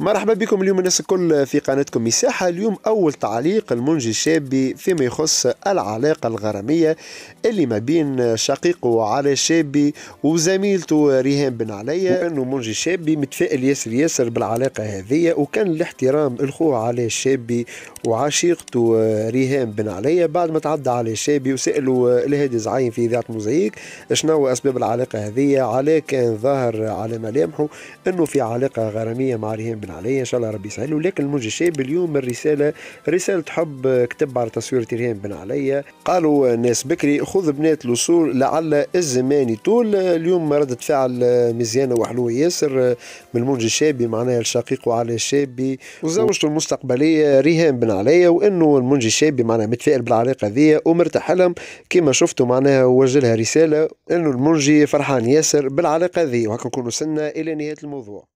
مرحبا بكم اليوم الناس الكل في قناتكم مساحة اليوم أول تعليق المنجي الشابي فيما يخص العلاقة الغرامية اللي ما بين شقيقه علي الشابي وزميلته ريهام بن علي وأنه منجي الشابي متفائل ياسر ياسر بالعلاقة هذه وكان الاحترام الخوه علي الشابي وعشيقته ريهام بن علي بعد ما تعدى علي الشابي وسألوا الهادي زعيم في إذاعة موزايك شنو أسباب العلاقة هذه علي كان ظاهر على ملامحه أنه في علاقة غرامية مع ريهام يقبل عليا ان شاء الله ربي يسهل ولكن الموجه الشاب اليوم الرساله رساله حب كتب على تصوير تيريان بن عليا قالوا ناس بكري خذ بنات الوصول لعل الزمان يطول اليوم ردة فعل مزيانه وحلوه ياسر من الموجه الشابي معناها الشقيق وعلى الشابي وزوجته المستقبليه ريهام بن عليا وانه المنجي الشابي معناها متفائل بالعلاقه ذي ومرتاح لهم كما شفتوا معناها وجه لها رساله انه المنجي فرحان ياسر بالعلاقه ذي وهكا نكونوا وصلنا الى نهايه الموضوع